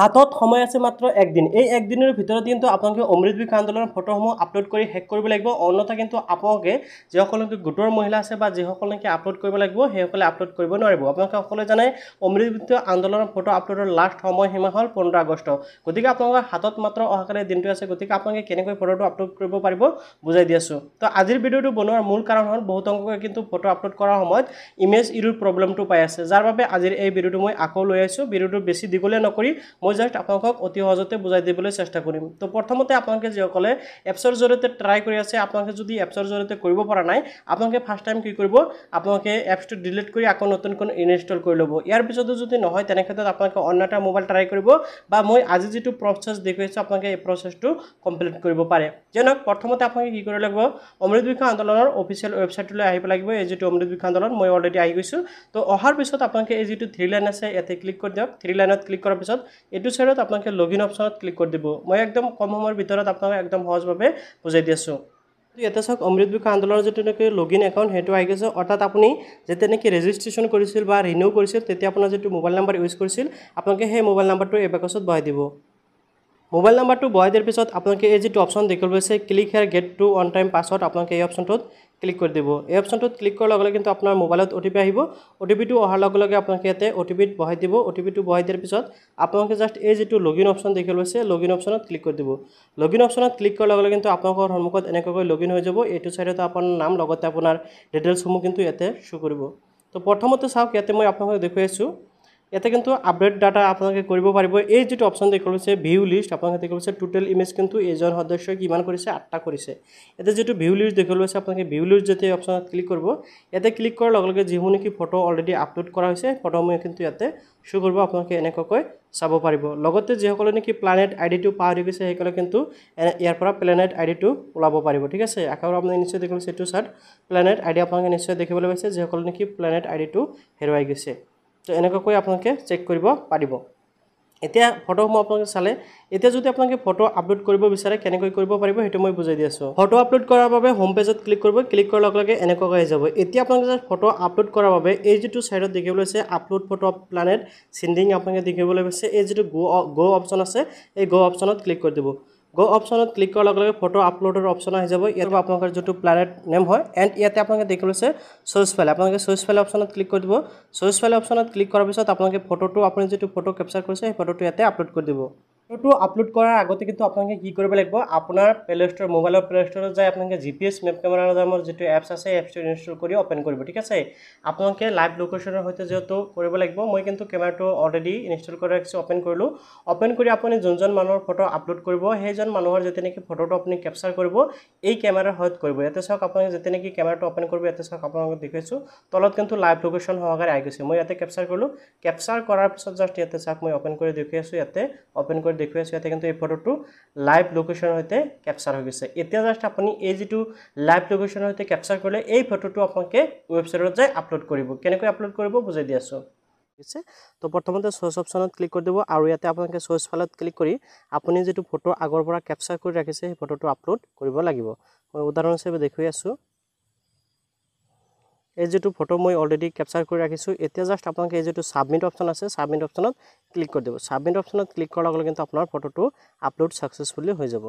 হাতত সময় আছে মাত্ৰ একদিন এই একদিনৰ ভিতৰত কিন্তু আপোনালোকে অমৃতবিক আন্দোলনৰ ফটোসমূহ আপলোড কৰি শেষ কৰিব লাগিব অন্যথা কিন্তু আপোনালোকে যিসকল নেকি গোটৰ মহিলা আছে বা যিসকল নেকি আপলোড কৰিব লাগিব সেইসকলে আপলোড কৰিব নোৱাৰিব আপোনালোকে সকলোৱে জানে অমৃতবিত আন্দোলনৰ ফটো আপলোডৰ লাষ্ট সময়সীমা হ'ল পোন্ধৰ আগষ্ট গতিকে আপোনালোকৰ হাতত মাত্ৰ অহাকালি দিনটো আছে গতিকে আপোনালোকে কেনেকৈ ফটোটো আপলোড কৰিব পাৰিব বুজাই দি আছোঁ তো আজিৰ ভিডিঅ'টো বনোৱাৰ মূল কাৰণ হ'ল বহুত অংশকে কিন্তু ফটো আপলোড কৰাৰ সময়ত ইমেজ ইৰুৰ প্ৰব্লেমটো পাই আছে যাৰ বাবে আজিৰ এই ভিডিঅ'টো মই আকৌ লৈ আহিছোঁ ভিডিঅ'টো বেছি দীঘলীয়া নকৰি মই জাষ্ট আপোনালোকক অতি সহজতে বুজাই দিবলৈ চেষ্টা কৰিম তো প্ৰথমতে আপোনালোকে যিসকলে এপছৰ জৰিয়তে ট্ৰাই কৰি আছে আপোনালোকে যদি এপছৰ জৰিয়তে কৰিব পৰা নাই আপোনালোকে ফাৰ্ষ্ট টাইম কি কৰিব আপোনালোকে এপছটো ডিলিট কৰি আকৌ নতুনকৈ ইনষ্টল কৰি ল'ব ইয়াৰ পিছতো যদি নহয় তেনে ক্ষেত্ৰত আপোনালোকে অন্য এটা মোবাইল ট্ৰাই কৰিব বা মই আজি যিটো প্ৰচেছ দেখুৱাইছোঁ আপোনালোকে এই প্ৰচেছটো কমপ্লিট কৰিব পাৰে যেনে প্ৰথমতে আপোনালোকে কি কৰিব লাগিব অমৃত বৃক্ষ আন্দোলনৰ অফিচিয়েল ৱেবছাইটলৈ আহিব লাগিব এই যিটো অমৃত বৃক্ষ আন্দোলন মই অলৰেডি আহি গৈছোঁ তো অহাৰ পিছত আপোনালোকে এই যিটো থ্ৰী লাইন আছে ইয়াতে ক্লিক কৰি দিয়ক থ্ৰী লাইনত ক্লিক কৰাৰ পিছত এইটো ছাইডত আপোনালোকে লগ ইন অপশ্যনত ক্লিক কৰি দিব মই একদম কম সময়ৰ ভিতৰত আপোনালোকে একদম সহজভাৱে বুজাই দি আছোঁ ইয়াতে চাওক অমৃত বিকাশ আন্দোলনৰ যিটো নেকি লগ ইন একাউণ্ট সেইটো আহি গৈছে অৰ্থাৎ আপুনি যেতিয়া নেকি ৰেজিষ্ট্ৰেশ্যন কৰিছিল বা ৰিনিউ কৰিছিল তেতিয়া আপোনাৰ যিটো মোবাইল নাম্বাৰ ইউজ কৰিছিল আপোনালোকে সেই মোবাইল নাম্বাৰটো এই বেকচত বহাই দিব মোবাইল নাম্বাৰটো বহাই দিয়াৰ পিছত আপোনালোকে এই যিটো অপশ্যন দেখিবলৈ পাইছে click here get to one time password আপোনালোকে এই অপশ্যনটোত ক্লিক কৰি দিব এই অপশ্যনটোত ক্লিক কৰাৰ লগে লগে কিন্তু আপোনাৰ মোবাইলত অ' টি পি আহিব অ' টি পিটো অহাৰ লগে লগে আপোনালোকে ইয়াতে অ' টি পিত বহাই দিব অ' টি পিটো বহাই দিয়াৰ পিছত আপোনালোকে জাষ্ট এই যিটো লগ ইন অপশ্যন দেখি লৈছে লগ ইন অপশ্যনত ক্লিক কৰি দিব লগ ইন অপশ্যনত ক্লিক কৰাৰ লগে লগে কিন্তু আপোনালোকৰ সন্মুখত এনেকৈ লগ ইন হৈ যাব এইটো ছাইডতে আপোনাৰ নাম লগতে আপোনাৰ ডিটেইলছসমূহ কিন্তু ইয়াতে শ্ব' কৰিব তো প্ৰথমতে চাওক ইয়াতে মই আপোনালোকক দেখুৱাইছোঁ ইয়াতে কিন্তু আপডেট ডাটা আপোনালোকে কৰিব পাৰিব এই যিটো অপশ্যন দেখিছে ভিউ লিষ্ট আপোনালোকে দেখিছে টোটেল ইমেজ কিন্তু এজন সদস্যই কিমান কৰিছে আঠটা কৰিছে ইয়াতে যিটো ভিউ লিষ্ট দেখিছে আপোনালোকে ভিউ লিষ্ট যেতিয়া অপশ্যনত ক্লিক কৰিব ইয়াতে ক্লিক কৰাৰ লগে লগে যিসমূহ নেকি ফটো অলৰেডি আপলোড কৰা হৈছে ফটোসমূহে কিন্তু ইয়াতে শ্ব' কৰিব আপোনালোকে এনেকুৱাকৈ চাব পাৰিব লগতে যিসকলে নেকি প্লানেট আই ডিটো পাহৰি গৈছে সেইসকলে কিন্তু ইয়াৰ পৰা প্লেনেট আই ডিটো ওলাব পাৰিব ঠিক আছে আকৌ আপোনালোকে নিশ্চয় দেখিছে এইটো চাৰ্ট প্লেনেট আই আপোনালোকে নিশ্চয় দেখিবলৈ পাইছে যিসকলে নেকি প্লেনেট আই হেৰুৱাই গৈছে তো এনেকুৱাকৈ আপোনালোকে চেক কৰিব পাৰিব এতিয়া ফটোসমূহ আপোনালোকে চালে এতিয়া যদি আপোনালোকে ফটো আপলোড কৰিব বিচাৰে কেনেকৈ কৰিব পাৰিব সেইটো মই বুজাই দি আছোঁ ফটো আপলোড কৰাৰ বাবে হোম পেজত ক্লিক কৰিব ক্লিক কৰাৰ লগে লগে এনেকুৱাকৈ আহি যাব এতিয়া আপোনালোকে ফটো আপলোড কৰাৰ বাবে এই যিটো ছাইডত দেখিবলৈ হৈছে আপলোড ফটো প্লানেট চিন্দিং আপোনালোকে দেখিবলৈ পাইছে এই যিটো গ' গ' অপশ্যন আছে এই গ' অপশ্যনত ক্লিক কৰি দিব গ' অপশ্যনত ক্লিক কৰাৰ লগে লগে ফটো আপলোডৰ অপশ্যন আহি যাব ইয়াত আপোনালোকৰ যোনটো প্লেনেট নেম হয় এণ্ড ইয়াতে আপোনালোকে দেখি লৈছে চইচ ফাইল আপোনালোকে চইচ ফাইল অপশ্যনত ক্লিক কৰি দিব চইচ ফাইল অপশ্যনত ক্লিক কৰাৰ পিছত আপোনালোকে ফটোটো আপুনি যিটো ফটো কেপচাৰ কৰিছে সেই ফটোটো ইয়াতে আপলোড কৰি দিব ফটো আপলোড করার আগতে কিন্তু আপনাকে কি করবে লাগবে আপনার প্লে স্টোর মোবাইলের প্লে স্টোরে যায় আপনাকে জিপিএস ম্যাপ ক্যামেরা নামের যে অ্যাপস আছে অ্যাপসটি ইনস্টল করে ওপেন করবে ঠিক আছে আপনাকে লাইভ লোকেশনের হয়তো যেহেতু করব লাগবে মই কিন্তু ক্যামেরাটা অলরেডি ইনস্টল করে রাখছি ওপেন করলো ওপেন করে আপনি যোনজন মানুষের ফটো আপলোড করব সেইজন মানুষের যেতে নাকি ফটোটা আপনি ক্যাপচার করব এই ক্যামেরার হয়তো করব এতে সব আপনাকে যেতে নাকি ক্যামেরাটা ওপেন করবো এতে সব আপনাকে দেখেছো তলত কিন্তু লাইভ লোকেশন সহকারে আগেছে মই এতে ক্যাপচার করলো ক্যাপচার করার পিছত জাস্ট এতে সব মই ওপেন করে দেখে আসো এতে ওপেন করে ভিডিওত দেখুৱাই আছোঁ ইয়াতে কিন্তু এই ফটোটো লাইভ লোকেশ্যনৰ সৈতে কেপচাৰ হৈ গৈছে এতিয়া জাষ্ট আপুনি এই যিটো লাইভ লোকেশ্যনৰ সৈতে কেপচাৰ কৰিলে এই ফটোটো আপোনালোকে ৱেবছাইটত যায় আপলোড কৰিব কেনেকৈ আপলোড কৰিব বুজাই দি আছোঁ ঠিক আছে তো প্ৰথমতে চইচ অপশ্যনত ক্লিক কৰি দিব আৰু ইয়াতে আপোনালোকে চইচ ফালত ক্লিক কৰি আপুনি যিটো ফটো আগৰ পৰা কেপচাৰ কৰি ৰাখিছে সেই ফটোটো আপলোড কৰিব লাগিব মই উদাহৰণ হিচাপে দেখুৱাই আছোঁ এই যিটো ফটো মই অলৰেডি কেপচাৰ কৰি ৰাখিছোঁ এতিয়া জাষ্ট আপোনালোকে এই যিটো ছাবমিট অপশ্যন আছে ছাবমিট অপশ্যনত ক্লিক কৰি দিব ছাবমিট অপশ্যনত ক্লিক কৰাৰ লগে লগে কিন্তু আপোনাৰ ফটোটো আপলোড ছাকচেছফুলি হৈ যাব